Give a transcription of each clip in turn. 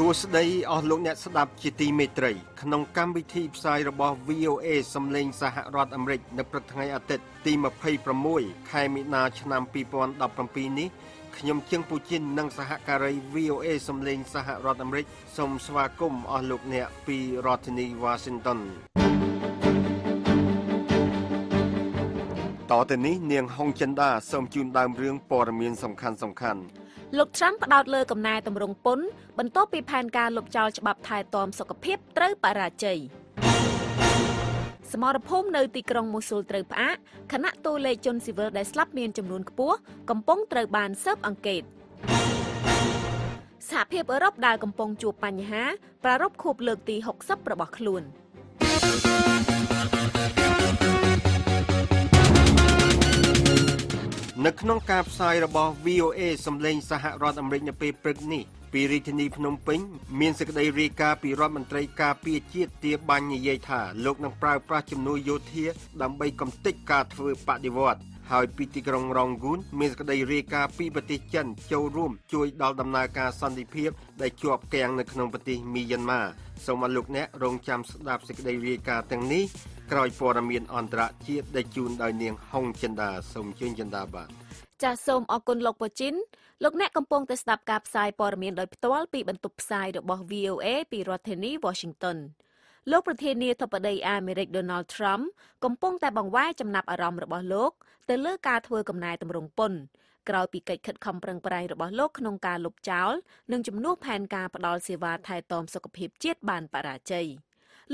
សួស្តីអស់លោកអ្នកស្ដាប់ជាទីមេត្រីក្នុងកម្មវិធីផ្សាយរបស់ VOA សំឡេងសហរដ្ឋអាមេរិក នៅព្រឹកថ្ងៃអាទិត្យទី26ខែមីនាឆ្នាំ2017នេះខ្ញុំជើងពូជីននិងសហការី VOA សំឡេងសហរដ្ឋអាមេរិកសូមស្វាគមន៍អស់លោកអ្នក ពីរដ្ឋធានី Washington តទៅនេះនាងហុងចិនដាសូមជូនដើមរឿងព័ត៌មាន សំខាន់សំខាន់លោកត្រាំផ្ដោតលើកំណែតម្រង់ពន្ធបន្ទាប់ពីផែនការលុបចោលច្បាប់ថែទាំសុខភាពត្រូវបរាជ័យសមរភូមិនៅទីក្រុងមូស៊ុលត្រូវផ្អាកគណៈតូលេខជនស៊ីវិលដែលស្លាប់មាន ចំនួនខ្ពស់កំពុងត្រូវបានស៊ើបអង្កេតសហភាពអឺរ៉ុបដែលកំពុងជួបបញ្ហា ប្រារព្ធខួបលើកទី60របស់ខ្លួន។នៅក្នុងការផ្សាយរបស់ VOA សម្លេងសហរដ្ឋអាមេរិកនៅពេលព្រឹកនេះពីរាជធានីភ្នំពេញមានសេចក្តីរាយការណ៍ពីរដ្ឋមន្ត្រីការពារជាតិទាបាញ់និយាយថាលោកនឹងប្រើប្រាស់ជំនួយយោធាដើម្បីកំទេចការធ្វើបដិវត្តហើយពីទីក្រុងរងហ្គូនមានសេចក្តីរាយការណ៍ពីប្រទេសចិនចូលរួមជួយដល់ដំណើរការសន្តិភាពដែលជាប់គាំងនៅក្នុងប្រទេសមីយ៉ាន់ម៉ាសូមអរលោកអ្នករងចាំស្ដាប់សេចក្តីរាយការណ៍ទាំងនេះក្រោយព័ត៌មានអន្តរជាតិដែលជូនដោយនាងហុងចិនដាសូមជឿនចិនដាបាទចាសសូមអរគុណលោកបូជីនលោកអ្នកកំពុងតែស្ដាប់ការផ្សាយព័ត៌មានដោយផ្ទាល់ពីបន្ទប់ផ្សាយរបស់ VOA ពីរដ្ឋធានី Washington លោកប្រធានាធិបតីអាមេរិក Donald Trump កំពុង តែបង្វែរចំណាប់អារម្មណ៍របស់លោក ទៅលើការធ្វើកំណែតម្រង់ពន្ធក្រោយពីកិច្ចខិតខំប្រឹងប្រែងរបស់លោកក្នុងការលុបចោលនិងជំនួសផែនការផ្តល់សេវាថែទាំសុខភាពជាតិបានបរាជ័យ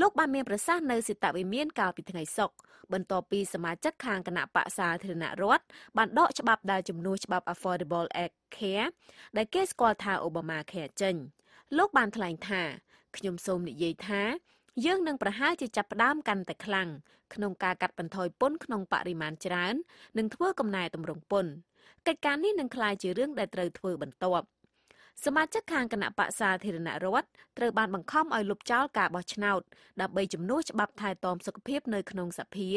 លោកបានមានប្រសាសន៍នៅសិតវិមានកាលពីថ្ងៃសុក្របន្ទាប់ពីសមាជិកខាងគណៈបកសាធារណរដ្ឋបានដកច្បាប់ដែលជំនួសច្បាប់ Affordable Act Care ដែលគេស្គាល់ថា Obamacare ចេញ លោកបានថ្លែងថាខ្ញុំសូមនិយាយថាយើងនឹងប្រហែលជាចាប់ផ្ដើមកាន់តែខ្លាំងក្នុងការកាត់បន្ថយពន្ធក្នុងបរិមាណច្រើន និងធ្វើកំណែតម្រង់ពន្ធកិច្ចការនេះនឹងក្លាយជារឿងដែលត្រូវធ្វើបន្ទាប់សមាជិកខាងគណៈបកសាធារណរដ្ឋត្រូវបានបង្ខំឲ្យលុបចោលការបោះឆ្នោតដើម្បីជំនួសច្បាប់ថែទាំសុខភាពនៅក្នុងសភា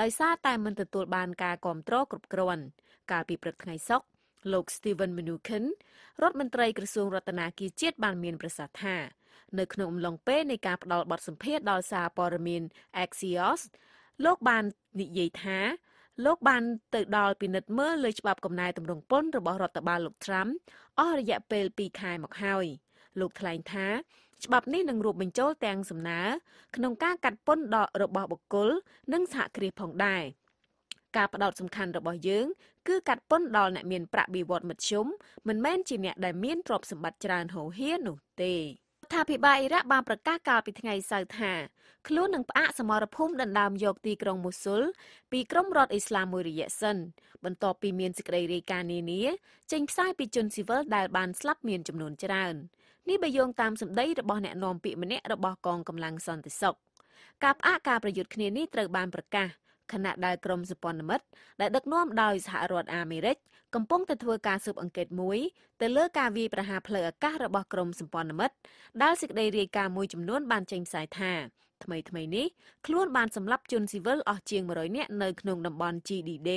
ដោយសារតែមិនទទួលបានការគ្រប់គ្រងគ្រប់គ្រាន់កាលពីព្រឹកថ្ងៃសុក្រលោក Steven Mnuchin រដ្ឋមន្ត្រីក្រសួងរដ្ឋាភិបាលជាតិបានមានប្រសាសន៍ថានៅក្នុងអំឡុងពេលនៃការផ្ដល់បទសម្ភាសន៍ដល់សារព័ត៌មាន Axios លោកបាននិយាយថាលោកបានទៅដល់ពិនិត្យមើលលើច្បាប់កំណែតម្រង់ពន្ធរបស់រដ្ឋបាលលោកត្រាំអស់រយៈពេល2ខែមកហើយលោកថ្លែងថាច្បាប់នេះនឹងរួមបញ្ចូលទាំងសំណើក្នុងការកាត់ពន្ធដល់របស់បុគ្គលនិងសហគ្រាសផងដែរការផ្ដោតសំខាន់របស់យើង គឺកាត់ពន្ធដល់អ្នកមានប្រាក់បៀវត្សមធ្យមមិនមែនជាអ្នក ដែលមានទ្រព្យសម្បត្តិច្រើនហូរហៀរនោះទេរដ្ឋាភិបាលអ៊ីរ៉ាក់បានប្រកាសកាលពីថ្ងៃសៅរ៍ថាខ្លួននឹងផ្អាកសមរភូមិដណ្ដើមយកទីក្រុងមូស៊ុលពីក្រុមរដ្ឋអ៊ីស្លាមមួយរយៈសិនបន្ទាប់ពីមានសេចក្តីរាយការណ៍នានាចេញផ្សាយពីជនស៊ីវិលដែលបានស្លាប់មានចំនួនច្រើននេះបើយោងតាមសម្ដីរបស់អ្នកនាំពាក្យម្នាក់របស់កងកម្លាំងសន្តិសុខការផ្អាកការប្រយុទ្ធគ្នានេះត្រូវបានប្រកាសខណៈដែលក្រមសព្វនមិត្តដែលដឹកនាំដោយសហរដ្ឋអាមេរិក កំពុងតែធ្វើការស៊ើបអង្កេតមួយទៅលើការវាយប្រហារផ្លូវអាកាសរបស់ក្រមសព្វនមិត្តដែលសេចក្តីរាយការណ៍មួយចំនួន បានចេញផ្សាយថាថ្មីថ្មីនេះខ្លួនបានសម្លាប់ជនស៊ីវិលអស់ជាង100នាក់នៅក្នុងតំបន់ GDD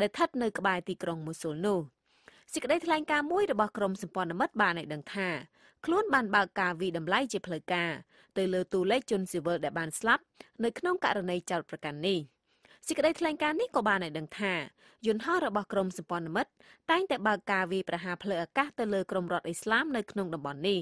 ដែលស្ថិតនៅក្បែរទីក្រុងមូស៊ុលនោះសេចក្តីថ្លែងការណ៍មួយរបស់ក្រមសម្ព័ន្ធមិត្តបានឲ្យដឹងថាខ្លួនបានបើកការវិដំឡៃជាផ្លូវការទៅលើតួលេខជនស៊ីវិលដែល បានស្លាប់នៅ ក្នុងករណីចោតប្រកាន់នេះ។សេចក្តីថ្លែងការណ៍នេះក៏បានឲ្យដឹងថាយន្តហោះរបស់ក្រមសម្ព័ន្ធមិត្តតែងតែបើកការវាយប្រហារផ្លូវអាកាសទៅលើក្រមរដ្ឋអ៊ីស្លាមនៅក្នុងតំបន់នេះ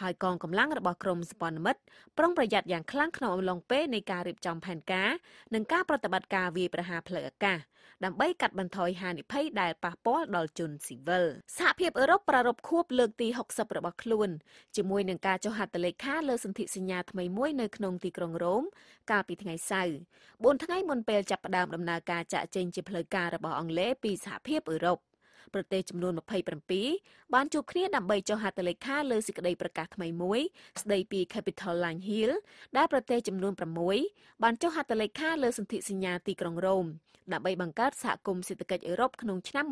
ហើយកងកម្លាំងរបស់ក្រមសម្ព័ន្ធមិត្តប្រុងប្រយ័ត្នយ៉ាងខ្លាំងក្នុងអំឡុងពេលនៃការរៀបចំផែនការនិងការប្រតិបត្តិការវាយប្រហារផ្លូវអាកាសដើម្បីកាត់បន្ថយហានិភ័យដែលប៉ះពាល់ដល់ជនស៊ីវិលសហភាពអឺរ៉ុបប្រារព្ធខួបលើកទី60របស់ខ្លួនជាមួយនឹងការចុះហត្ថលេខាលើសន្ធិសញ្ញាថ្មីមួយនៅក្នុងទីក្រុងរ៉ូមកាលពីថ្ងៃសៅរ៍4ថ្ងៃមុនពេលចាប់ផ្ដើមដំណើរការចាក់ចេញជាផ្លូវការរបស់អង់គ្លេសពីសហភាពអឺរ៉ុប។ប្រទេសចំនួន27បានជួបគ្នាដើម្បីចុះហត្ថលេខាលើសេចក្តីប្រកាសថ្មីមួយស្តីពី Capital Line Hill ដែលប្រទេសចំនួន6បានចុះហត្ថលេខាលើសន្ធិសញ្ញាទីក្រុងរ៉ូមដើម្បីបង្កើតសហគមន៍សេដ្ឋកិច្ចអឺរ៉ុបក្នុង ឆ្នាំ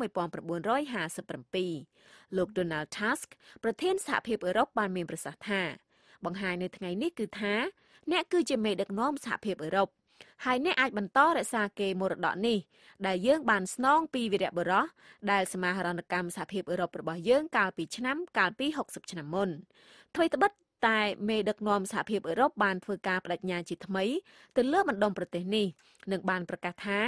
1957លោក Donald Tusk ប្រធានសហភាពអឺរ៉ុបបាន មានប្រសាសន៍ថាបង្ហាញនៅថ្ងៃនេះគឺថាអ្នកគឺជាមេដឹកនាំសហភាពអឺរ៉ុបហើយអ្នកអាចបន្តរក្សាកេរមរតកនេះដែលយើង បានស្នងពីវីរបុរសដែលសមាហរណកម្មសហភាពអឺរ៉ុបរបស់យើងកាលពីឆ្នាំកាលពី60ឆ្នាំមុនថ្មីត្បិតតែមេដឹកនាំសហភាពអឺរ៉ុបបានធ្វើការបដិញ្ញាជាថ្មីទៅលើបណ្ដុំប្រទេសនេះនិងបានប្រកាសថា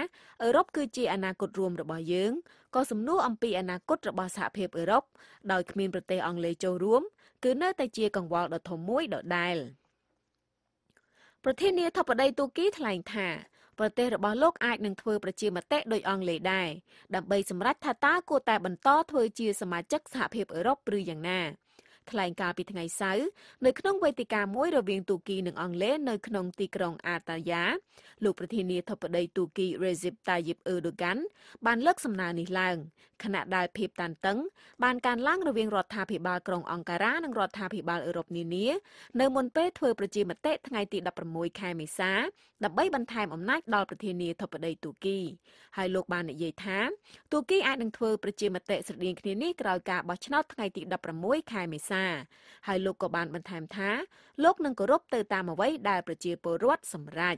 អឺរ៉ុបគឺជាអនាគតរួមរបស់យើងក៏សំណួរអំពីអនាគតរបស់សហភាពអឺរ៉ុបដោយគ្មានប្រទេសអង់គ្លេសចូលរួមគឺនៅតែជាកង្វល់ដ៏ធំមួយដដែល។ប្រធានាធិបតីទូគីថ្លែងថាប្រទេសរបស់លោកអាចនឹងធ្វើប្រជាមតិដោយអង់គ្លេសដែរដើម្បីសម្រេចថាតើគួរតែបន្តធ្វើជាសមាជិកសហភាពអឺរ៉ុបឬយ៉ាងណាថ្លែងការពីថ្ងៃសៅរ៍នៅក្នុងវេទិកាមួយរវាងទូគីនិងអង់គ្លេសនៅក្នុងទីក្រុង អាតាយ៉ាលោកប្រធានាធិបតីទូគី Recep Tayyip Erdogan បានលើកសំណើនេះឡើងខណៈដែលភាពតានតឹងបានកើនឡើងរវាងរដ្ឋាភិបាលក្រុងអង្ការ៉ានិងរដ្ឋាភិបាលអឺរ៉ុបនានានៅមុនពេលធ្វើប្រជាមតិថ្ងៃទី16ខែមេសាដើម្បីបន្ថែមអំណាចដល់ប្រធានាធិបតីទូគីហើយលោកបាននិយាយថាទូគីអាចនឹងធ្វើប្រជាមតិស្រដៀងគ្នានេះក្រោយការបោះឆ្នោតថ្ងៃទី16ខែមេសាសាហើយលោកក៏បានបន្ថែមថាលោកនឹងគោរពទៅតាមអ្វីដែលប្រជាពលរដ្ឋសម្រេច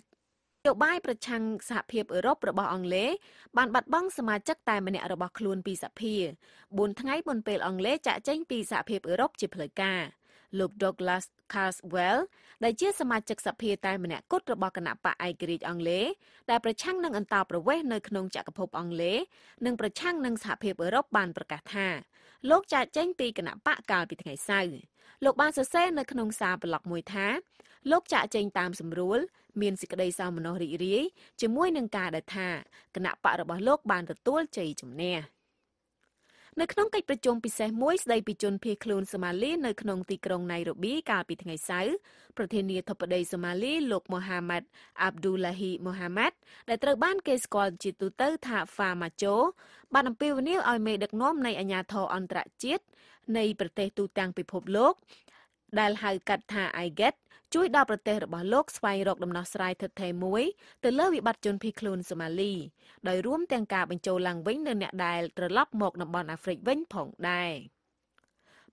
យោបាយប្រឆាំងសហភាពអឺរ៉ុបរបស់អង់គ្លេសបានបាត់បង់សមាជិកតែម្នាក់របស់ខ្លួនពីសភា4ថ្ងៃមុនពេលអង់គ្លេសចាក់ចេញ ពីសហភាពអឺរ៉ុបជាផ្លូវការ។លោក Douglas Carswell ដែលជាសមាជិកសភាតែម្នាក់គត់របស់គណៈបកឯករាជ្យអង់គ្លេសដែលប្រឆាំងនឹងអន្តោប្រវេសន៍នៅក្នុងចក្រភព អង់គ្លេសនិងប្រឆាំងនឹងសហភាពអឺរ៉ុបបានប្រកាសថាលោកចាកចេញពីគណៈបកកាលពីថ្ងៃសៅរ៍លោកបានសរសេរនៅក្នុងសារប្លុកមួយថាលោកចាក់ចេញតាមស្រួលមានសេចក្តីសោមនស្សរីករាយជាមួយនឹងការដែលថាគណៈបករបស់លោកបានទទួលជ័យជំនះ។នៅក្នុងកិច្ចប្រជុំពិសេសមួយស្ដីពីជនភៀសខ្លួនសូម៉ាលី នៅក្នុងទីក្រុងណៃរ៉ូប៊ីកាលពីថ្ងៃសៅរ៍ប្រធានាធិបតីសូម៉ាលីលោកមូហាម៉ាត់អាប់ឌូឡាហ៊ីមូហាម៉ាត់ដែលត្រូវបានគេស្គាល់ជាទូទៅថាហ្វាម៉ាចូបានអំពាវនាវឲ្យមេដឹកនាំនៃអាជ្ញាធរអន្តរជាតិនៃប្រទេសទូទាំងពិភពលោកដែលហៅកាត់ថា IGAD ជួយដល់ប្រទេសរបស់លោកស្វែងរកដំណោះស្រាយថិតថេរមួយ ទៅលើវិបត្តិជនភៀសខ្លួនសូម៉ាលីដោយរួម ទាំងការបញ្ចូលឡើងវិញនៅអ្នកដែលត្រឡប់មកតំបន់អាហ្វ្រិកវិញផងដែរ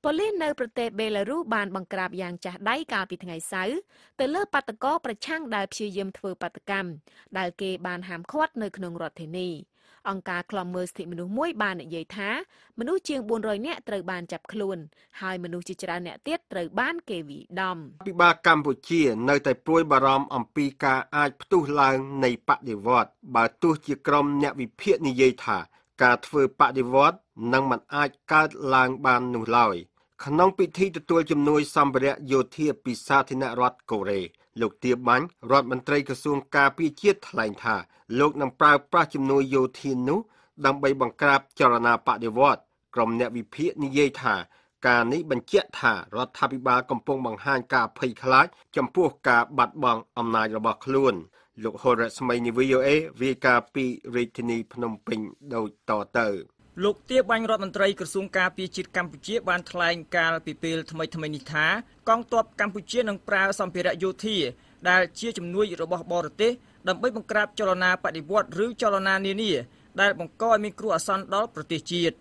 ប៉ូលីសនៅ ប្រទេសបេឡារុសបានបង្ក្រាបយ៉ាងចាស់ដៃកាលពីថ្ងៃសៅរ៍ទៅលើបាតកោប្រឆាំងដែលព្យាយាមធ្វើបាតកម្មដែលគេ បានហាមឃាត់នៅក្នុងរដ្ឋធានី។អង្គការឃ្លាំមើលសិទ្ធិមនុស្សមួយបាននិយាយថាមនុស្សជាង400នាក់ត្រូវបានចាប់ខ្លួន ហើយមនុស្សជាច្រើនអ្នកទៀតត្រូវបានគេវាយដំ ពិបាកកម្ពុជានៅតែព្រួយបារម្ភអំពីការអាចផ្ទុះឡើងនៃបដិវត្តបើទោះជាក្រុមអ្នកវិភាគនិយាយថាការធ្វើបដិវត្តនឹងមិនអាចកើតឡើងបាននោះឡើយក្នុងពិធីទទួលជំនួយសម្ភារៈយោធាពីសាធារណរដ្ឋកូរ៉េលោកទៀបបាញ់រដ្ឋមន្ត្រីក្រសួងការពារជាតិថ្លែងថាលោកនឹងប្រើប្រាស់ជំនួយយោធានោះដើម្បីបង្ក្រាបចលនាបដិវត្តក្រុមអ្នកវិភាគនិយាយថាការនេះបញ្ជាក់ថារដ្ឋាភិបាលកំពុងបង្ហាញការភ័យខ្លាច ចំពោះការបាត់បង់អំណាចរបស់ខ្លួនលោកហូរ៉េស្មីនី VOA រាយការណ៍ពីរាជធានីភ្នំពេញដូចតទៅ។លោកទាបាញ់រដ្ឋមន្ត្រីក្រសួងការពារជាតិកម្ពុជាបានថ្លែងកាលពីពេលថ្មីថ្មីនេះថាកងទ័ពកម្ពុជានឹងប្រើសម្ភារៈយោធាដែលជាជំនួយរបស់បរទេសដើម្បីបង្ក្រាបចលនាបដិវត្តឬចលនានានាដែលបង្កឲ្យមានគ្រោះអាសន្នដល់ប្រទេសជាតិ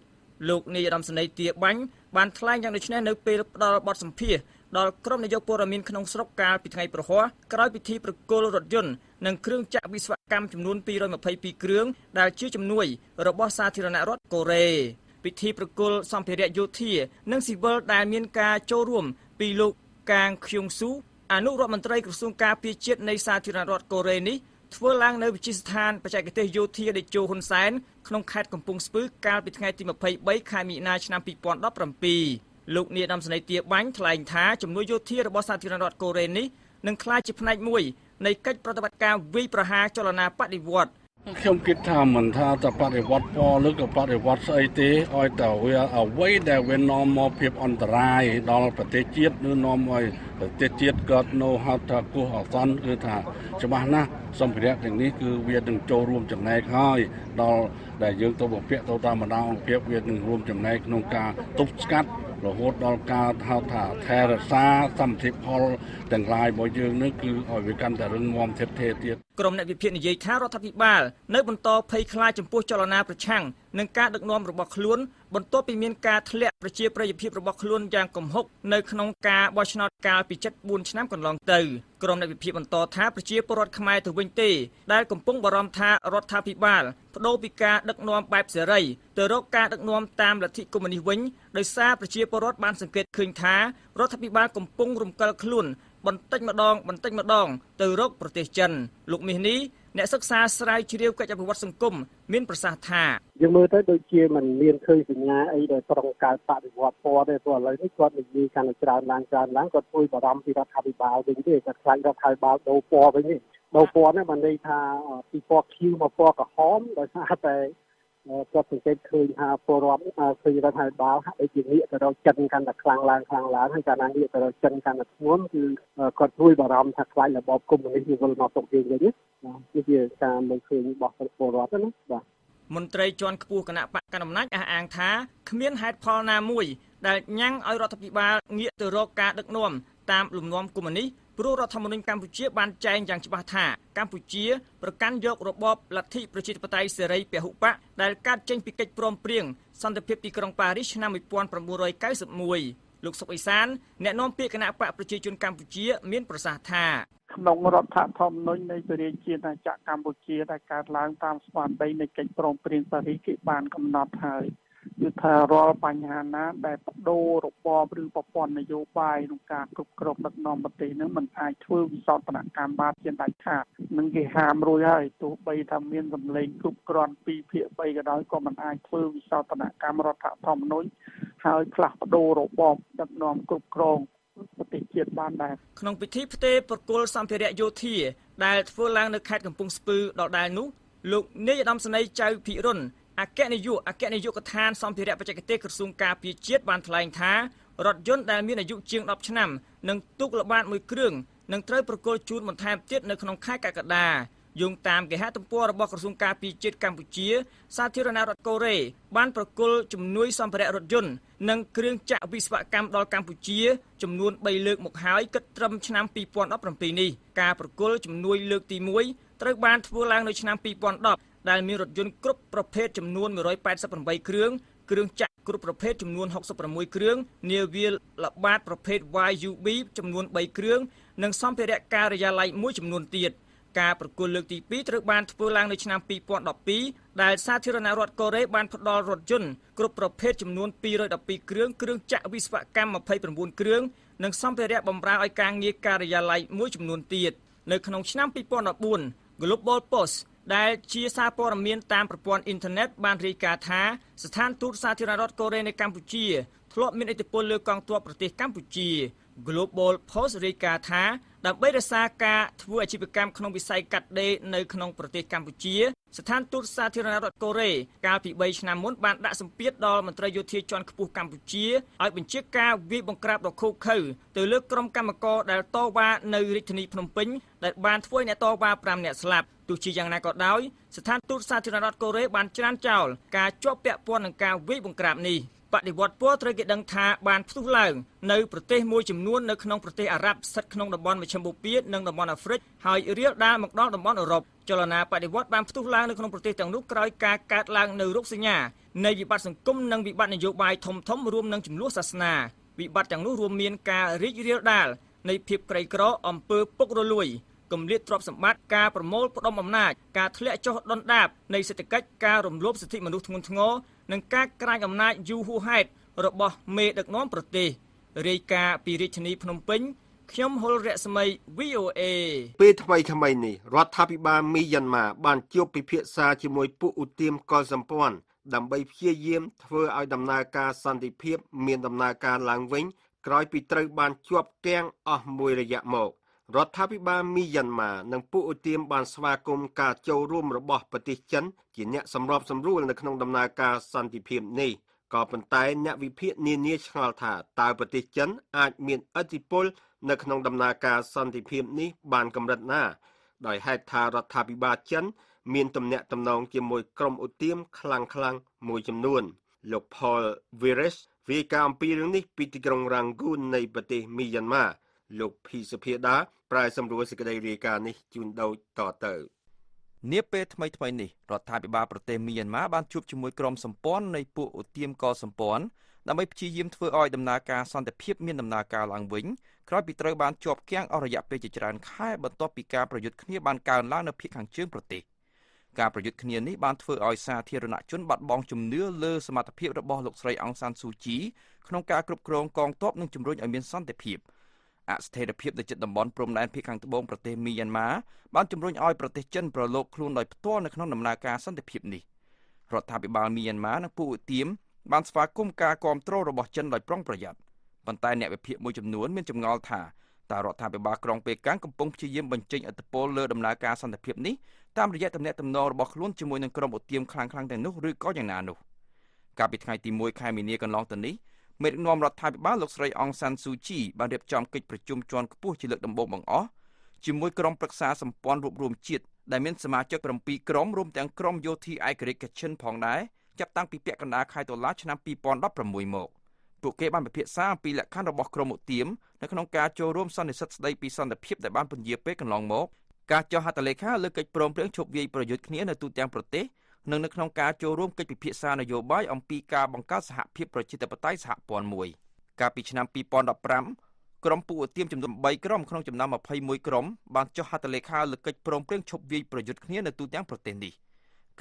លោកនាយរដ្ឋមន្ត្រីទាបាញ់បានថ្លែងយ៉ាងដូចនេះនៅពេលផ្ដល់បទសម្ភាសន៍ដល់ក្រុមនាយកព័ត៌មានក្នុងស្រុកកាលពីថ្ងៃប្រហ័សក្រោយពិធីប្រគល់រថយន្តនិងគ្រឿងចាក់វិស្វកម្មចំនួន222គ្រឿងដែលជាជំនួយរបស់សាធារណរដ្ឋកូរ៉េពិធីប្រគល់សម្ភារៈយោធា និងស៊ីវិលដែលមានការចូលរួមពីលោកកាងឃ្យុងស៊ូអនុរដ្ឋមន្ត្រីក្រសួងការពារជាតិនៃសាធារណរដ្ឋកូរ៉េនេះធ្វើឡើងនៅវិទ្យាស្ថានបច្ចេកទេសយោធាតេជោហ៊ុនសែនក្នុងខេត្តកំពង់ស្ពឺកាលពីថ្ងៃទី23ខែមីនាឆ្នាំ2017លោកនាយដំស្នេហ៍ទាបាញ់ថ្លែងថាជំនួយយោធារបស់សាធារណរដ្ឋកូរ៉េនេះនឹងក្លាយជាផ្នែកមួយនៃកិច្ចប្រតិបត្តិការវាយប្រហារចលនាបដិវត្តន៍ខ្ញុំគិតថាមិនថាតបដិវត្តពណ៌ឬក៏បដិវត្តស្អីទេឲ្យតវាអ្វីដែលវានាំមកភាពអន្តរាយដល់ប្រទេសជាតិឬនាំឲ្យប្រទេសជាតិក៏នៅហៅថាគោះអសន្នគឺថា ច្បាស់ណាស់សម្ភារៈទាំងនេះគឺវានឹងចូលរួមចំណែកហើយ ដល់ដែលយើងទៅបំពាក់ទៅតាមបណ្ដាអង្គភាពវានឹងរួមចំណែកក្នុងការទប់ស្កាត់រហូតដល់ការហៅថាថែរក្សាសន្តិផលទាំងឡាយរបស់យើងនឹងគឺឲ្យវាកាន់តែរឹងមាំធៀបធេទៀតក្រុមអ្នកវិភាគនិយាយថារដ្ឋាភិបាលនៅបន្តភ័យខ្លាចចំពោះចលនាប្រឆាំងនិងការដឹកនាំរបស់ខ្លួនបន្ទាប់ពីមានការធ្លាក់ប្រជាប្រិយភាពរបស់ខ្លួនយ៉ាងគំហុកនៅក្នុងការបោះឆ្នោតកាលពី74ឆ្នាំកន្លងទៅក្រុមអ្នកវិភាគបន្តថាប្រជាពលរដ្ឋខ្មែរទៅវិញទេដែលកំពុងបារម្ភថារដ្ឋាភិបាលបដូរពីការដឹកនាំបែបសេរីទៅរកការដឹកនាំតាមលទ្ធិកុម្មុយនីសវិញដោយសារប្រជាពលរដ្ឋបានសង្កេតឃើញថា រដ្ឋាភិបាលកំពុងរំកិលខ្លួនបន្តិចម្ដងបន្តិចម្ដង ទៅរកប្រទេសចិនលោកមាសនេះអ្នកសិក្សាស្រាវជ្រាវកិច្ចអភិវឌ្ឍសង្គមមាន ប្រសាសន៍ថាយើងមើលទៅដូចជាมันមានឃើញសញ្ញាអីដែលត្រង់កើតបដិវត្តពណ៌ទេព្រោះឥឡូវនេះគាត់និយាយកាន់តែច្រើនឡើងច្រើនឡើងគាត់ជួយបារម្ភពីរដ្ឋាភិបាលវិញទេគាត់ខ្លាចរដ្ឋាភិបាលដូរពណ៌វិញនេះដូរពណ៌នេះបានន័យថា ពីពណ៌ខៀវមកពណ៌ក្រហមដោយសារតែគាត់សង្កេតឃើញថាពលរដ្ឋឃើញរដ្ឋាភិបាលហាក់ដូចជាងាកទៅរកចិនកាន់តែខ្លាំងឡើងខ្លាំងឡើងហើយកាលណាងាកទៅរកចិនកាន់តែធ្ងន់គឺគាត់ជួយបារម្ភថាខ្លាចរបបកុម្មុយនីសវិលមកទុកយើងវិញនេះជាការមិនឃើញរបស់ពលរដ្ឋណាបាទមន្ត្រីជាន់ខ្ពស់គណៈបកកណ្ដាលអំណាចអះអាងថាគ្មានហេតុផលណាមួយដែលញ៉ាំងឲ្យរដ្ឋាភិបាលងាកទៅរកការដឹកនាំតាមលំនាំកុម្មុយនីសព្រោះរដ្ឋធម្មនុញ្ញកម្ពុជាបានចែងយ៉ាងច្បាស់ថាកម្ពុជាប្រកាន់យករបបលទ្ធិប្រជាធិបតេយ្យសេរីពហុបកដែលកើតចេញពីកិច្ចព្រមព្រៀងសន្តិភាពទីក្រុងប៉ារីសឆ្នាំ1991លោកសុកអេសានអ្នកនាំពាក្យគណៈបកប្រជាជនកម្ពុជាមានប្រសាសន៍ថាក្នុងរដ្ឋធម្មនុញ្ញនៃព្រះរាជាណាចក្រកម្ពុជាដែលកើតឡើងតាមស្មារតីនៃកិច្ចព្រមព្រៀងប៉ារីសគេបានកំណត់ហើយយល់ថារាល់បញ្ហាណា ដែលបដូររបបឬប្រព័ន្ធនយោបាយក្នុងការគ្រប់គ្រងដឹកនាំប្រទេសនឹងมันអាចធ្វើវិសោធនកម្មបានជាដាច់ខាតនឹងគេហាមរួចហើយទោះបីថាមានសម្លេងគ្រប់គ្រាន់ពីភាគ3ក៏ដោយក៏มันអាចធ្វើវិសោធនកម្មរដ្ឋធម្មនុញ្ញហើយផ្លាស់ប្ដូររបបដឹកនាំគ្រប់គ្រងប្រទេសជាតិបានដែរក្នុងពិធីផ្ទេរប្រគល់សម្ភារៈយោធាដែលធ្វើឡើងនៅខេត្តកំពង់ស្ពឺដល់ដែរនោះ លោកនាយឧត្តមសេនីយ៍ចៅភិរុនអគ្គនាយកអគ្គនាយកដ្ឋានសម្ភារៈបច្ចេកទេសក្រសួងការពារជាតិបានថ្លែងថារថយន្តដែលមានអាយុជាង10ឆ្នាំនិងទូកល្បាតមួយគ្រឿងនឹងត្រូវប្រគល់ជូនបន្ថែមទៀតនៅក្នុងខែកក្កដាយោងតាមគេហទំព័ររបស់ក្រសួងការពារជាតិកម្ពុជាសាធារណរដ្ឋកូរ៉េបានប្រគល់ជំនួយសម្ភារៈរថយន្តនិងគ្រឿងចក្រវិស្វកម្មដល់កម្ពុជាចំនួន3លើកមកហើយគិតត្រឹមឆ្នាំ2017នេះការប្រគល់ជំនួយ លើកទី1ត្រូវបានធ្វើឡើងនៅឆ្នាំ2010ដែលមានរថយន្តគ្រប់ប្រភេទចំនួន188គ្រឿងគ្រឿងចក្រគ្រប់ប្រភេទចំនួន66គ្រឿងនាវាលបាតប្រភេទ YUB ចំនួន3គ្រឿងនិងសម្ភារៈការិយាល័យមួយចំនួនទៀតការប្រគល់លើកទី2ត្រូវបានធ្វើឡើងនៅឆ្នាំ2012ដែលសាធារណរដ្ឋកូរ៉េបានផ្ដល់រថយន្តគ្រប់ប្រភេទចំនួន212គ្រឿងគ្រឿងចក្រវិស្វកម្ម29គ្រឿងនិងសម្ភារៈបម្រើឲ្យការងារការិយាល័យមួយចំនួនទៀតនៅក្នុងឆ្នាំ2014 Global Post ដែលជាសារព័ត៌មានតាមប្រព័ន្ធអ៊ីនធឺណិតបានរាយការណ៍ថាស្ថានទូតសាធារណរដ្ឋកូរ៉េនៅកម្ពុជាធ្លាប់មានឥទ្ធិពលលើកងទ័ពប្រទេសកម្ពុជា Global Post រាយការណ៍ថាដើម្បីរក្សាការ ធ្វើអាជីវកម្មក្នុងវិស័យកាត់ដេរនៅក្នុងប្រទេសកម្ពុជាស្ថានទូតសាធារណរដ្ឋកូរ៉េកាលពី3ឆ្នាំមុនបានដាក់សម្ពាធដល់មន្ត្រីយោធាជាន់ខ្ពស់កម្ពុជាឲ្យបញ្ជាការវាយបង្ក្រាបរខូខើទៅលើក្រុមកម្មករដែលតវ៉ានៅរាជធានីភ្នំពេញដែលបានធ្វើអ្នកតវ៉ា5នាក់ស្លាប់ទោះជាយ៉ាងណាក៏ដោយស្ថានទូតសាធារណរដ្ឋកូរ៉េបានច្រានចោលការជាប់ពាក់ព័ន្ធនឹងការវាយបង្ក្រាបនេះបដិវត្តពលត្រូវគេដឹងថាបានផ្ទុះឡើងនៅប្រទេសមួយចំនួននៅក្នុងប្រទេសអារ៉ាប់ស្ថិតក្នុងតំបន់មជ្ឈិមបូព៌ានិងតំបន់អាហ្វ្រិកហើយរាលដាលមកដល់តំបន់អឺរ៉ុបចលនាបដិវត្តបានផ្ទុះឡើងនៅក្នុងប្រទេសទាំងនោះក្រោយការកើតឡើងនៅរោគសញ្ញានៃវិបត្តិសង្គមនិងវិបត្តិនយោបាយធំធំរួមនឹងចំនួនសាសនាវិបត្តិទាំងនោះរួមមានការរីករាលដាល នៃភាពក្រីក្រអំពើពុករលួយគម្លាតទ្រព្យសម្បត្តិការប្រមូលផ្ដុំអំណាចការធ្លាក់ចុះដុនដាបនៃសេដ្ឋកិច្ចការរំលោភសិទ្ធិមនុស្សធ្ងន់ធ្ងរនិងការក្រាញអំណាចយូរហួសហេតុរបស់មេដឹកនាំប្រទេសរាយការណ៍ពីរាជធានីភ្នំពេញខ្ញុំហុលរស្មី VOA ពេលថ្មីថ្មីនេះរដ្ឋាភិបាលមីយ៉ាន់ម៉ាបានជួបពិភាក្សាជាមួយពួកឧទាមកុលសម្ព័ន្ធដើម្បីព្យាយាមធ្វើឲ្យដំណើរការសន្តិភាពមានដំណើរការឡើងវិញក្រោយពីត្រូវបានជាប់គាំងអស់មួយរយៈមករដ្ឋាភិបាលមីយ៉ាន់ម៉ានិងពួកឧទាមបានស្វាគមន៍ការចូលរួមរបស់ប្រទេសចិនជាអ្នកសម្របសម្រួលនៅក្នុងដំណើរការសន្តិភាពនេះក៏ប៉ុន្តែអ្នកវិភាគនានាឆ្ងល់ថាតើប្រទេសចិនអាចមានអធិបុលនៅក្នុងដំណើរការសន្តិភាពនេះបានកម្រិតណា ដោយហេតុថារដ្ឋាភិបាលចិនមានទំនាក់ទំនងជាមួយក្រុមឧទាមខ្លាំងខ្លាំងមួយចំនួន លោក Paul Virech វិការអំពីរឿងនេះពីទីក្រុងរ៉ាងហ្គូននៃប្រទេសមីយ៉ាន់ម៉ាលោកភីសុភាដាប្រែសម្រួលសេចក្តីរាយការណ៍នេះជូនដូចតទៅ នាពេលថ្មីថ្មីនេះរដ្ឋាភិបាលប្រទេសមីយ៉ាន់ម៉ាបានជួបជាមួយក្រុមសម្ព័ន្ធនៃពួកឧទាមកសម្ព័ន្ធដើម្បីព្យាយាមធ្វើឲ្យដំណើរការសន្តិភាពមានដំណើរការឡើងវិញក្រោយពីត្រូវបានជាប់គាំងអស់រយៈពេលជាច្រើនខែបន្ទាប់ពីការប្រយុទ្ធគ្នាបានកើនឡើងនៅភាគខាងជើងប្រទេសការប្រយុទ្ធគ្នានេះបានធ្វើឲ្យសាធារណជនបាត់បង់ជំនឿលើសមត្ថភាពរបស់លោកស្រីអង្សានស៊ូជីក្នុងការគ្រប់គ្រងកងទ័ពនិងជំរុញឲ្យមានសន្តិភាព។អស្ថិរភាពនៅជិតតំបន់ព្រំដែនភាគខាងត្បូងប្រទេសមីយ៉ាន់ម៉ាបានជំរុញឲ្យប្រទេសចិនប្រឡូកខ្លួនដោយផ្ទាល់នៅក្នុងដំណើរការសន្តិភាពនេះរដ្ឋាភិបាលមីយ៉ាន់ម៉ានិងពួកឧទាមបានស្វាគមន៍ការគ្រប់គ្រងរបស់ចិនដោយប្រុងប្រយ័ត្នប៉ុន្តែ អ្នកវិភាគមួយចំនួនមានចម្ងល់ថាតើរដ្ឋាភិបាលក្រុងប៉េកាំងកំពុងព្យាយាមបញ្ចេញឥទ្ធិពលលើដំណើរការសន្តិភាពនេះតាមរយៈទំនាក់ទំនងរបស់ខ្លួនជាមួយនឹងក្រុមឧទាមខ្លាំងៗទាំងនោះឬក៏យ៉ាងណានោះកាលពីថ្ងៃទី1ខែមីនាកន្លងទៅនេះមេដឹកនាំរដ្ឋាភិបាលលោកស្រីអង្សានស៊ូជីបានរៀបចំកិច្ចប្រជុំជាន់ខ្ពស់ជាលើកដំបូងបង្អស់ជាមួយក្រុមប្រឹក្សាសម្ព័ន្ធរួបរวมជាតិដែលមានសមាជិក7ក្រុមរួមទាំងក្រុមយោធាឯករាជ្យកាឈិនផងដែរចាប់តាំងពីពាក់កណ្ដាលខែតុលាឆ្នាំ2016មកពួកគេបានពិភាក្សាអំពីលក្ខខណ្ឌរបស់ក្រមឧទាមនៅក្នុងការចូលរួមសន្និសីទស្ដីពីសន្តិភាពដែលបានពន្យាពេលកន្លងមកការចុះហត្ថលេខាលើកិច្ចព្រមព្រៀងជប់វាយប្រយុទ្ធគ្នានៅទូទាំងប្រទេសនិងនៅក្នុងការចូលរួមកិច្ចពិភាក្សានយោបាយអំពីការបង្កើតសហភាពប្រជាធិបតេយ្យសហព័ន្ធមួយកាលពីឆ្នាំ2015ក្រុមពួកទាមចំនួន3ក្រុមក្នុងចំណោម21ក្រុមបានចុះហត្ថលេខាលើកិច្ចព្រមព្រៀងឈប់វាយប្រយុទ្ធគ្នានៅទូទាំងប្រទេសនេះ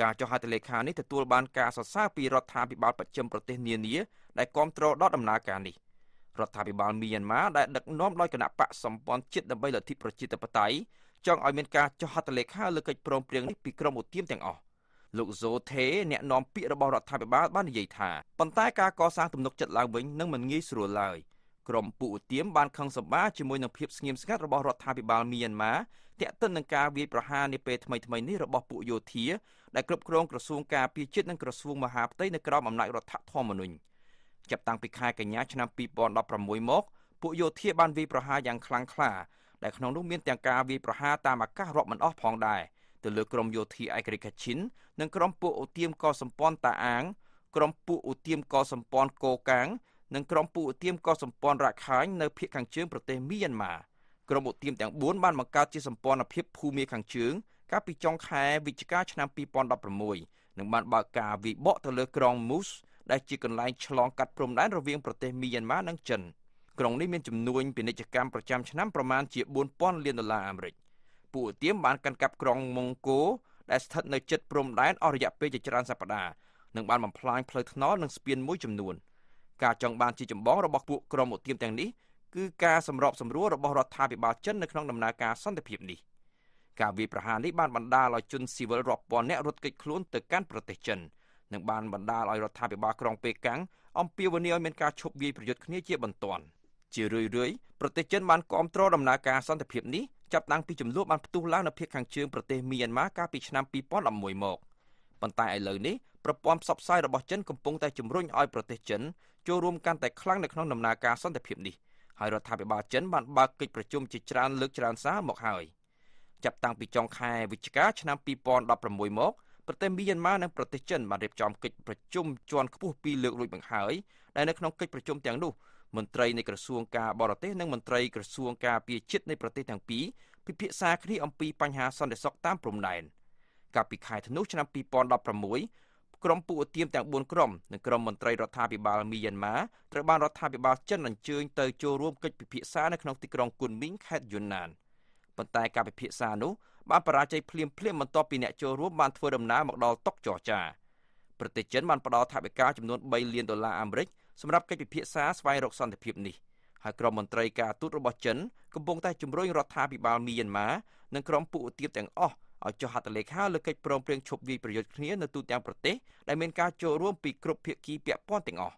ការចុះហត្ថលេខានេះទទួលបានការសរសើរពីរដ្ឋាភិបាលបស្ចិមប្រទេសនានា ដែលគ្រប់គ្រងដល់ដំណើរការនេះរដ្ឋាភិបាលមីយ៉ាន់ម៉ាដែលដឹកនាំដោយគណៈបកសម្ព័ន្ធជាតិដើម្បីលទ្ធិប្រជាធិបតេយ្យចង់ឲ្យមានការចុះហត្ថលេខាលើកិច្ចព្រមព្រៀងនេះពីក្រុមឧទាមទាំងអស់លោកโซเทអ្នកនាំពាក្យរបស់រដ្ឋាភិបាលបាននិយាយថាប៉ុន្តែការកសាងទំនុកចិត្តឡើងវិញនឹងមិនងាយស្រួលឡើយក្រុមពួកទៀមបានខឹងសម្បាជាមួយនឹងភាពស្ងៀមស្ងាត់របស់រដ្ឋាភិបាលមីយ៉ាន់ម៉ាទាក់ទិននឹងការវាយប្រហារនាពេលថ្មីថ្មីនេះរបស់ពួកយោធាដែលគ្រប់គ្រងក្រសួងការពារជាតិនិងក្រសួងមហាផ្ទៃនៅក្រោមអំណាចរដ្ឋធម្មនុញ្ញចាប់តាំងពីខែកញ្ញាឆ្នាំ2016មកពួកយោធាបានវាយប្រហារយ៉ាងខ្លាំងក្លាដែលក្នុងនោះមានទាំងការវាយប្រហារតាមអាកាសរាប់មិនអស់ផងដែរ។ទៅលើក្រមយោធាឯករាជ្យកាឈិននិងក្រមពួកឧទាមកសម្ព័ន្ធតាអាង ក្រមពួកឧទាមកសម្ព័ន្ធកូកាំងនិងក្រមពួកឧទាមកសម្ព័ន្ធរ៉ាខាញនៅភូមិខាងជើងប្រទេសមីយ៉ាន់ម៉ាក្រមឧទាមទាំង4បានបង្កើតជាសម្ព័ន្ធភាពភូមិខាងជើងកាលពីចុងខែវិច្ឆិកាឆ្នាំ2016និងបានបើកការវិបកទៅលើក្រុង Moose ដែលជាកន្លែងឆ្លងកាត់ព្រំដែនរវាងប្រទេសមីយ៉ាន់ម៉ានិងចិនក្រុងនេះមានចំនួនពាណិជ្ជកម្មប្រចាំឆ្នាំប្រមាណជា4000លានដុល្លារអាមេរិក។ពួកទៀមបានកាន់កាប់ក្រុងម៉ុងកូដែលស្ថិតនៅជិតព្រំដែនអស់រយៈពេលជាច្រើនសប្តាហ៍និងបានបំផ្លាញផ្លូវថ្នល់និងស្ពានមួយចំនួនការចង់បានជាចម្បងរបស់ពួកក្រុមអូទៀមទាំងនេះគឺការសម្របសម្រួលរបស់រដ្ឋាភិបាលចិននៅក្នុងដំណើរការសន្តិភាពនេះការវាយប្រហារនេះបានបណ្ដាលឲ្យជនស៊ីវិលរាប់ពាន់នាក់រត់គេចខ្លួនទៅកាន់ប្រទេសចិននិងបានបណ្ដាលឲ្យរដ្ឋាភិបាលក្រុងប៉េកាំងអំពាវនាវឲ្យមានការឈប់វាយប្រយុទ្ធគ្នាជាបន្ទាន់ជារឿយៗប្រទេសចិនបានគាំទ្រដំណើរការសន្តិភាពនេះចាប់តាំងពីចំនួនបានផ្ទុះឡើងនៅភូមិខាងជើងប្រទេសមីយ៉ាន់ម៉ាកាលពីឆ្នាំ2011មកប៉ុន្តែឥឡូវនេះប្រព័ន្ធផ្សព្វផ្សាយរបស់ចិនកំពុងតែជំរុញឲ្យប្រទេសចិនចូលរួមកាន់តែខ្លាំងនៅក្នុងដំណើរការសន្តិភាពនេះហើយរដ្ឋាភិបាលចិនបានបើកកិច្ចប្រជុំជាច្រើនលើកច្រើនសារមកហើយចាប់តាំងពីចុងខែវិច្ឆិកាឆ្នាំ2016មកប្រទេសមីយ៉ាន់ម៉ានិងប្រទេសចិនបានរៀបចំកិច្ចប្រជុំជាន់ខ្ពស់ពីរលើករួចមកហើយដែលនៅក្នុងកិច្ចប្រជុំទាំងនោះមន្ត្រីនៃក្រសួងការបរទេសនិងមន្ត្រីក្រសួងការពារជាតិនៃប្រទេសទាំងពីរពិភាក្សាគ្នាអំពីបញ្ហាសន្តិសុខតាមព្រំដែនកាលពីខែធ្នូឆ្នាំ2016ក្រុមពួកឧទាមទាំង4ក្រុមនិងក្រុមមន្ត្រីរដ្ឋាភិបាលមីយ៉ាន់ម៉ាត្រូវបានរដ្ឋាភិបាលចិនអញ្ជើញទៅចូលរួមកិច្ចពិភាក្សានៅក្នុងទីក្រុងគុនមីងខេត្តយូណានប៉ុន្តែការពិភាក្សានោះបានបរាជ័យភ្លាមភ្លាមបន្ទាប់ពីអ្នកចូលរួមបានធ្វើដំណើរមកដល់តុកចរចាប្រទេសចិនបានផ្ដល់ថវិកាចំនួន3លានដុល្លារអាមេរិកសម្រាប់កិច្ចពិភាក្សាស្វែងរកសន្តិភាពនេះហើយក្រុមមន្ត្រីការទូតរបស់ចិនកំពុងតែជំរុញរដ្ឋាភិបាលមីយ៉ាន់ម៉ានិងក្រុមពួកឧទាបទាំងអស់ឲ្យចុះហត្ថលេខាលើកិច្ចព្រមព្រៀងឈប់វាយប្រយុទ្ធគ្នានៅទូទាំងប្រទេសដែលមានការចូលរួមពីគ្រប់ភាគីពាក់ព័ន្ធទាំងអស់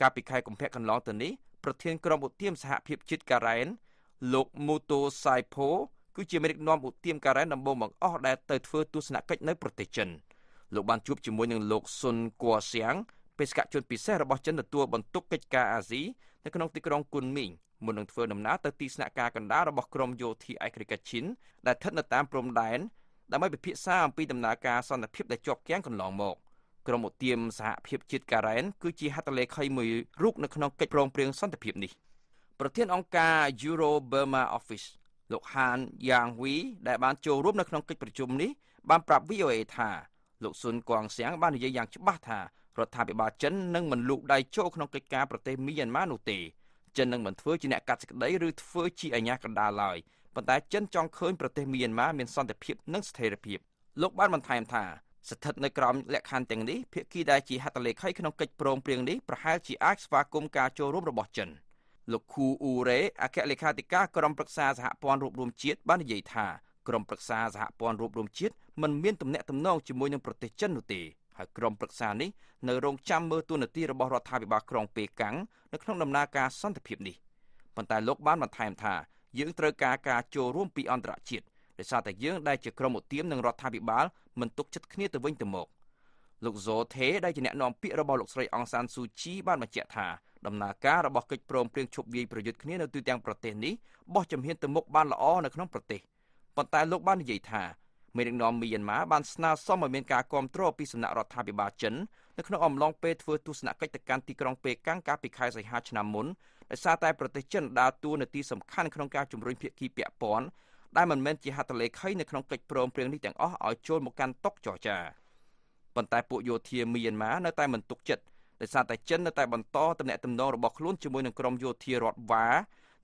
កាលពីខែកុម្ភៈកន្លងទៅនេះប្រធានក្រុមឧទាមសហភាពជាតិការ៉ែនលោកមូតូសៃផូគឺជាមេរិកនាំឧទាម ការ៉ែនដំបូងបង្អស់ដែលទៅធ្វើទស្សនកិច្ចនៅប្រទេសចិនលោកបានជួបជាមួយនឹងលោកស៊ុនគួសៀងបេសកជនពិសេសរបស់ចិនទទួលបន្ទុកកិច្ចការអាស៊ីនៅក្នុងទីក្រុងគុនមីងមុននឹងធ្វើដំណើរទៅទីស្នាក់ការកណ្ដាលរបស់ក្រមយោធាឯករាជ្យជិនដែលស្ថិតនៅតាមព្រំដែនដើម្បីពិភាក្សាអំពីដំណើរការសន្តិភាពដែលជាប់គាំងកន្លងមកក្រមឧទាមសហភាពជាតិការ៉ែន គឺជាហត្ថលេខីមួយរូបនៅក្នុងកិច្ចព្រមព្រៀងសន្តិភាពនេះប្រធានអង្គការ Euro Burma Office លោក Han Yang Hui ដែលបានចូលរួមនៅក្នុងកិច្ចប្រជុំនេះបានប្រាប់ VOA ថាលោកស៊ុនគួងសៀងបាននិយាយយ៉ាងច្បាស់ថារដ្ឋាភិបាលចិននឹងមិនលូកដៃចូលក្នុងកិច្ចការប្រទេសមីយ៉ាន់ម៉ានោះទេចិននឹងមិនធ្វើជាអ្នកកាត់សេចក្តីឬធ្វើជាអាញាកណ្ដាលឡើយប៉ុន្តែចិនចង់ឃើញប្រទេសមីយ៉ាន់ម៉ាមានសន្តិភាពនិងស្ថិរភាពលោកបានបន្ថែមថាស្ថិតនៅក្រោមលក្ខខណ្ឌទាំងនេះភាគីដែលជាហត្ថលេខីក្នុងកិច្ចព្រមព្រៀងនេះប្រហែលជាអាចស្វាគមន៍ការចូលរួមរបស់ចិនលោកខូអ៊ូរ៉េអគ្គលេខាធិការក្រុមប្រឹក្សាសហព័ន្ធរួបរวมជាតិបាននិយាយថាក្រុមប្រឹក្សាសហព័ន្ធរួបរวมជាតិមិនមានទំនាក់ទំនងជាមួយនឹងប្រទេសចិននោះទេហើយក្រុមប្រឹក្សានេះនៅរងចាំមើលទូនាទីរបស់រដ្ឋាភិបាលក្រុងប៉េកាំងនៅក្នុងដំណើរការសន្តិភាពនេះប៉ុន្តែលោក បានបន្ថែមថាយើងត្រូវការការចូលរួមពីអន្តរជាតិដោយសារតែយើងដែលជាក្រុមឧទាមនឹងរដ្ឋាភិបាលមិនទុកចិត្តគ្នាទៅវិញទៅមកលោកโซថេដែលជាអ្នកនាំពាក្យរបស់លោកស្រីអង្សានស៊ូជីបានបញ្ជាក់ថាដំណើរការរបស់កិច្ចព្រមព្រៀងឈប់វាយប្រយុទ្ធគ្នានៅទូទាំងប្រទេសនេះបោះជំហានទៅមុខបានល្អនៅក្នុងប្រទេសប៉ុន្តែលោកបាននិយាយថាមេដឹកនាំមីយ៉ាន់ម៉ាបានស្នើសុំឲ្យមានការគ្រប់គ្រងពីសំណាក់រដ្ឋាភិបាលចិននៅក្នុងអំឡុងពេលធ្វើទស្សនកិច្ចទៅកាន់ទីក្រុងប៉េកាំងកាលពីខែសីហាឆ្នាំមុនដោយសារតែប្រទេសចិនដើរតួនាទីសំខាន់ក្នុងការជំរុញភាគីពាក់ព័ន្ធដែលមិនមែនជាហត្ថលេខីនៅក្នុងកិច្ចព្រមព្រៀងនេះទាំងអស់ឲ្យចូលមកកាន់តុចរចាប៉ុន្តែពួកយោធាមីយ៉ាន់ម៉ានៅតែមិនទុកចិត្តដោយសារតែចិននៅតែបន្តទំនាក់ទំនងរបស់ខ្លួនជាមួយនឹងក្រុមយោធារដ្ឋវ៉ា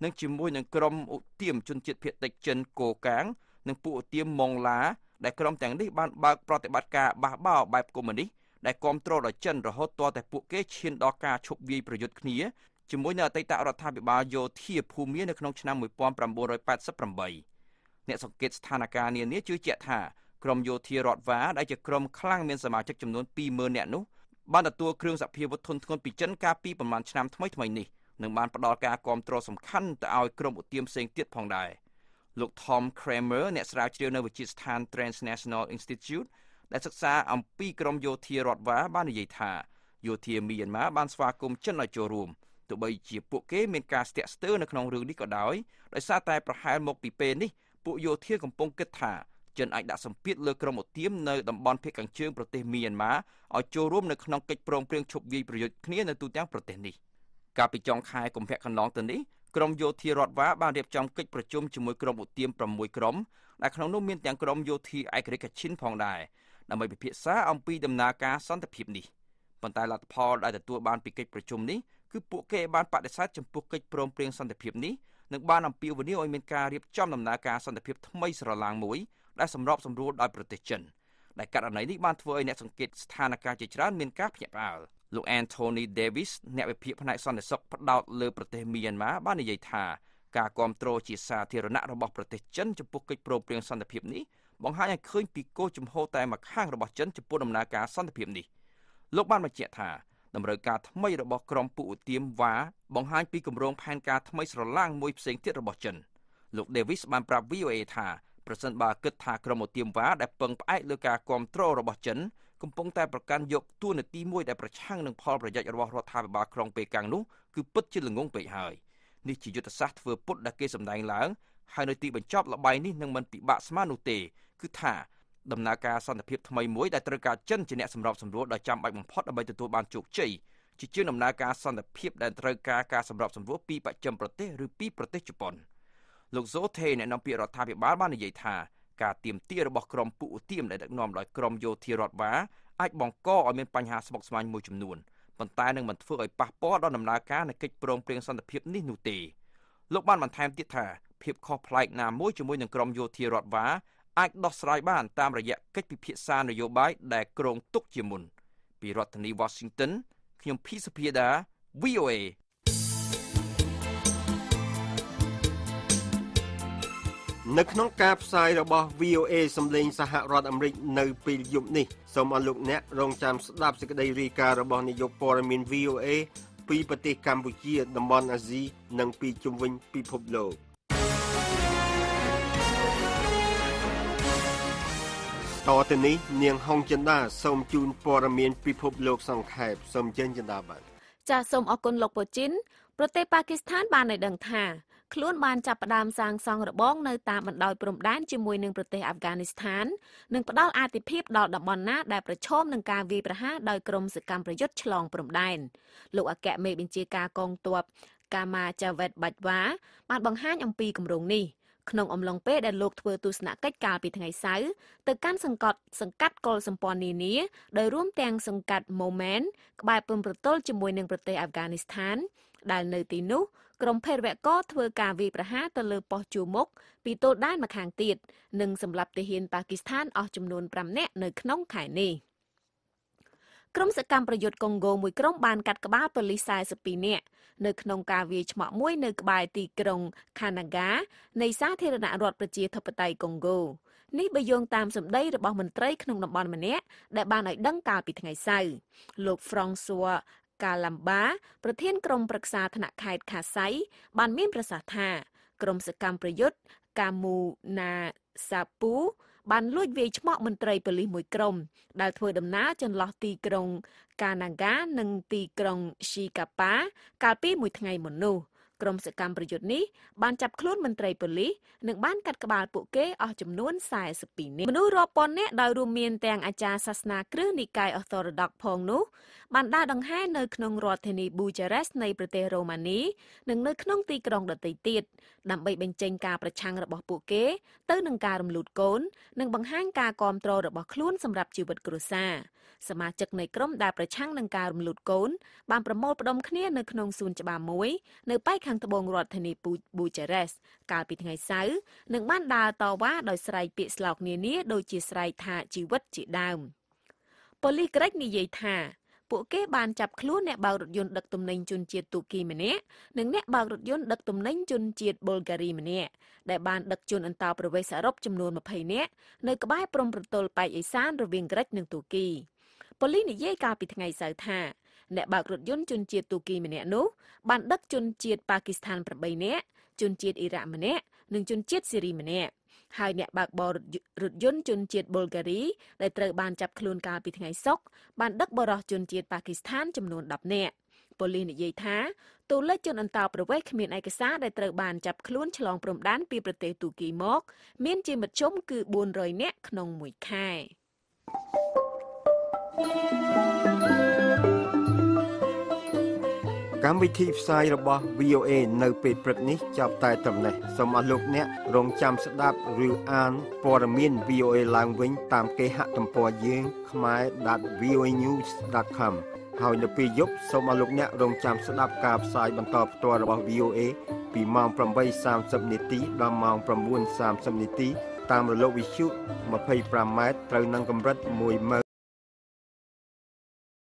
និងជាមួយនឹងក្រុមឧទាមជនជាតិភៀតតិចចិនកូកាងនិងពួកទាមម៉ុងឡាដែលក្រុមទាំងនេះបានបើកប្រតិបត្តិការបះបោរបែបកុម្មុយនីសដែលគ្រប់គ្រងដោយចិនរហូតទាល់តែពួកគេឈានដល់ការឈប់វាយប្រយុទ្ធគ្នាជាមួយនៅអតីតរដ្ឋាភិបាលយោធាភូមានៅក្នុងឆ្នាំ1988អ្នកសង្កេតស្ថានភាពនានាជឿជាក់ថាក្រុមយោធារដ្ឋវ៉ាដែលជាក្រុមខ្លាំងមានសមាជិកចំនួន20000នាក់នោះបានទទួលគ្រឿងសភាវុធធនធ្ងន់ពីចិនកាលពីប្រមាណឆ្នាំថ្មីៗនេះនិងបានផ្ដល់ការគ្រប់គ្រងសំខាន់ទៅឲ្យក្រុមឧទាមផ្សេងទៀតផងដែរ។លោក Tom Kramer អ្នកស្រាវជ្រាវនៅវិទ្យាស្ថាន Transnational Institute ដែលសិក្សាអំពីក្រមយោធារដ្ឋវ៉ាបាននិយាយថាយោធាមីយ៉ាន់ម៉ាបានស្វាគមន៍ចិនឲ្យចូលរួមទោះបីជាពួកគេមានការស្ទាក់ស្ទើរនៅក្នុងរឿងនេះក៏ដោយដោយសារតែប្រហែលមកពីពេលនេះពួកយោធាកំពុងគិតថាចិនអាចដាក់សម្ពាធលើក្រុមឧទាមនៅតំបន់ភៀកខាងជើងប្រទេសមីយ៉ាន់ម៉ាឲ្យចូលរួមនៅក្នុងកិច្ចព្រមព្រៀងឈប់វាយប្រយុទ្ធគ្នានៅទូទាំងប្រទេសនេះកាលពីចុងខែកុម្ភៈកន្លងទៅនេះក្រមយោធារដ្ឋវ៉ាបានរៀបចំកិច្ចប្រជុំជាមួយក្រមឧទាម6ក្រមដែលក្នុងនោះមានទាំងក្រមយោធាឯករាជ្យកាឈិនផងដែរដើម្បីពិភាក្សាអំពីដំណើរការសន្តិភាពនេះប៉ុន្តែលទ្ធផលដែលទទួលបានពីកិច្ចប្រជុំនេះគឺពួកគេបានបដិសេធចំពោះកិច្ចព្រមព្រៀងសន្តិភាពនេះនិងបានអំពាវនាវឲ្យមានការរៀបចំដំណើរការសន្តិភាពថ្មីស្រឡាងមួយដែលសម្របសម្រួលដោយប្រទេសចិនដែលករណីនេះបានធ្វើឲ្យអ្នកសង្កេតស្ថានភាពជាច្រើនមានការភ្ញាក់ផ្អើល។លោក Anthony Davis អ្នកវិភាគផ្នែកសន្តិសុខផ្ដោតលើប្រទេសមីយ៉ាន់ម៉ាបាននិយាយថាការគ្រប់គ្រងជាសាធារណៈរបស់ប្រទេសចិនចំពោះកិច្ចព្រមព្រៀងសន្តិភាពនេះបង្ហាញឲ្យឃើញពីគោលជំហរតែមួយខាងរបស់ចិនចំពោះដំណើរការសន្តិភាពនេះលោកបានបញ្ជាក់ថាតម្រូវការថ្មីរបស់ក្រមពួកឧទាមវ៉ាបង្ហាញពីគម្រោងផែនការថ្មីស្រឡាងមួយផ្សេងទៀតរបស់ចិនលោក Davis បានប្រាប់ VOA ថាប្រសិនបើគិតថាក្រមឧទាមវ៉ាដែលពឹងផ្អែកលើការគ្រប់គ្រងរបស់ចិនកំពុងតែប្រកាន់យកទួនាទីមួយដែលប្រឆាំងនឹងផលប្រយោជន៍របស់រដ្ឋាភិបាលក្រុងប៉េកាំងនោះគឺពិតជាល្ងងពេកហើយនេះជាយុទ្ធសាស្ត្រធ្វើពុតដែលគេសម្ដែងឡើង ហើយនៅទីបញ្ចប់លបាយនេះនឹងមិនពិបាកស្មាននោះទេគឺថាដំណើរការសន្តិភាពថ្មីមួយដែលត្រូវការចិនជាអ្នកសម្របសម្រួលដ៏ចាំបាច់បំផុតដើម្បីទទួលបានជោគជ័យជាជាងដំណើរការសន្តិភាពដែលត្រូវការការសម្របសម្រួលពីបច្ចឹមប្រទេសឬពីប្រទេសជប៉ុនលោកសូថេអ្នកនាំពាក្យរដ្ឋាភិបាលបាននិយាយថាការទៀមទារបស់ក្រមពួកឧទាមដែលដឹកនាំដោយក្រមយោធារដ្ឋវ៉ាអាចបង្កឲ្យមានបញ្ហាស្មុគស្មាញមួយចំនួនប៉ុន្តែនឹងមិនធ្វើឲ្យប៉ះពាល់ដល់ដំណើរការនៃកិច្ចព្រមព្រៀងសន្តិភាពនេះនោះទេលោកបានបន្ថែមទៀតថាភាពខុសប្លែកណាមួយជាមួយនឹងក្រមយោធារដ្ឋវ៉ាអាចដោះស្រាយបានតាមរយៈកិច្ចពិភាក្សានយោបាយដែលគ្រោងទុកជាមុនពីរដ្ឋធានី Washington ខ្ញុំភីសុភាដា VOA នៅក្នុងការផ្សាយរបស់ VOA សម្លេងសហរដ្ឋអាមេរិកនៅពេលយប់នេះសូមអរលោកអ្នករងចាំស្ដាប់សេចក្តីរាយការណ៍របស់នាយកព័ត៌មាន VOA ពីប្រទេសកម្ពុជាតំបន់អាស៊ីនិងពីជុំវិញពិភពលោកតទៅនេះនាងហុងចិនដាសូមជូនព័ត៌មានពិភពលោកសង្ខេបសូមចេញចិនដាបាទចាសសូមអរគុណលោកពូជីនប្រទេសប៉ាគីស្ថានបានឲ្យដឹងថាខ្លួនបានចាប់ផ្ដើមសាងសង់របងនៅតាមបណ្ដោយព្រំដែនជាមួយនឹងប្រទេសអាហ្វហ្គានីស្ថាននិងផ្ដល់អាទិភាពដល់តំបន់ណាដែលប្រឈមនឹងការវាយប្រហារដោយក្រុមសកម្មប្រយុទ្ធឆ្លងព្រំដែនលោកអគ្គមេបញ្ជាការកងទ័ពកាម៉ាចាវ៉េតបាច់វ៉ាបានបង្ហាញអំពីគម្រោងនេះក្នុងអំឡុងពេលដែលលោកធ្វើទស្សនកិច្ចកាលពីថ្ងៃសៅរ៍ទៅកាន់សង្កត់សង្កាត់កុលសម្ព័ន្ធនានាដោយរួមទាំងសង្កាត់ Moment ក្បែរព្រំប្រទល់ជាមួយនឹងប្រទេសអាហ្វហ្គានីស្ថាន ដែលនៅទីនោះក្រុមភេរវករធ្វើការវាយប្រហារទៅលើប៉ុស្តិ៍ជួរមុខពីទល់ដែនម្ខាងទៀតនិងសម្លាប់ទាហានប៉ាគីស្ថានអស់ចំនួន5នាក់នៅក្នុងខែនេះក្រុមសកម្មប្រយុទ្ធកុងហ្គោមួយក្រុមបានកាត់ក្បាលប៉ូលីស42នាក់នៅក្នុងការវាយឆ្មក់មួយនៅក្បែរទីក្រុង Kanaga នៃសាធារណរដ្ឋប្រជាធិបតេយ្យកុងហ្គោនេះបើយោងតាមសម្ដីរបស់មន្ត្រីក្នុងតំបន់ម្នាក់ដែលបានឲ្យដឹងកាលពីថ្ងៃសៅរ៍លោក François កាឡាំបា ប្រធានក្រុមប្រឹក្សាថ្នាក់ខេត្តខាសៃបានមានប្រសាសន៍ថាក្រុមសកម្មប្រយុទ្ធកាមូណាសាពូ បានលួចវាយឆ្មក់មន្ត្រីប៉ូលីសមួយក្រុម ដែល ធ្វើដំណើរចន្លោះទីក្រុង កាណាហ្កានិងទីក្រុងស៊ីកាប៉ាកាលពីមួយថ្ងៃមុននោះ។ក្រុមសកម្មប្រយុទ្ធនេះបានចាប់ខ្លួនមន្ត្រីប៉ូលីសនិងបានកាត់ក្បាលពួកគេអស់ចំនួន42នាក់មនុស្សរាប់ពាន់នាក់ដោយរួមមានទាំងអាចារ្យសាសនាគ្រឹះនិកាយ Orthodox ផងនោះ បានដើរដង្ហែនៅក្នុងរដ្ឋធានី Bucharest នៃប្រទេសរូម៉ានីនិងនៅក្នុងទីក្រុងដទៃទៀតដើម្បីបញ្ចេញការប្រឆាំងរបស់ពួកគេទៅនឹងការរំលូតកូននិងបង្ហាញការគាំទ្ររបស់ខ្លួនសម្រាប់ជីវិតគ្រួសារ។សមាជិកនៃក្រុមដែលប្រឆាំងនឹងការរំលូតកូន បានប្រមូលផ្ដុំគ្នានៅក្នុងសួនច្បារមួយនៅប៉ែកខាងត្បូងរដ្ឋធានីប៊ូចារេសកាលពីថ្ងៃសៅរ៍និងបានដើរតវ៉ាដោយស្រែកពាក្យស្លោកនានាដូចជាស្រែកថាជីវិតជាដើមប៉ូលីសក្រិចនិយាយថាពួកគេបានចាប់ខ្លួនអ្នកបើករថយន្តដឹកទំនិញជនជាតិទូគីម្នាក់និងអ្នកបើករថយន្តដឹកទំនិញជនជាតិប៊ុលហ្គារីម្នាក់ដែលបានដឹកជនអន្តោប្រវេសន៍សរុបចំនួន20នាក់នៅក្បែរព្រំប្រទល់ប៉ែកឦសានរវាងក្រិចនិងទូគី។ប៉ូលីសនិយាយកាលពីថ្ងៃសៅរ៍ថាអ្នកបើករថយន្តជនជាតិទូគីម្នាក់នោះបានដឹកជនជាតិប៉ាគីស្ថាន8នាក់ជនជាតិអ៊ីរ៉ាក់ម្នាក់និងជនជាតិស៊ីរីម្នាក់ហើយអ្នកបើកបររថយន្តជនជាតិប៊ុលហ្គារីដែលត្រូវបានចាប់ខ្លួនកាលពីថ្ងៃសុក្របានដឹកបរិសជនជាតិប៉ាគីស្ថានចំនួន10នាក់ប៉ូលីសនិយាយថាតូលេចជនអន្តោប្រវេសន៍គ្មានឯកសារដែលត្រូវបានចាប់ខ្លួនឆ្លងព្រំដែនពីប្រទេសទូគីមកមានជាមធ្យមគឺ400នាក់ក្នុងមួយខែ។កម្មវិធីផ្សាយរបស់ VOA នៅពេលព្រឹកនេះចាប់តែត្រឹមនេះសូមអស់លោកអ្នក រងចាំស្ដាប់ឬអានព័ត៌មាន VOA ឡើងវិញតាមគេហទំព័រយើង kmae.voanews.com ហើយនៅពេលយប់សូមអស់លោកអ្នករងចាំស្ដាប់ការផ្សាយបន្តផ្ទាល់របស់ VOA ពីម៉ោង8:30នាទីដល់ម៉ោង9:30នាទីតាមរលកវិទ្យុ 25m ត្រូវនឹងកម្រិត1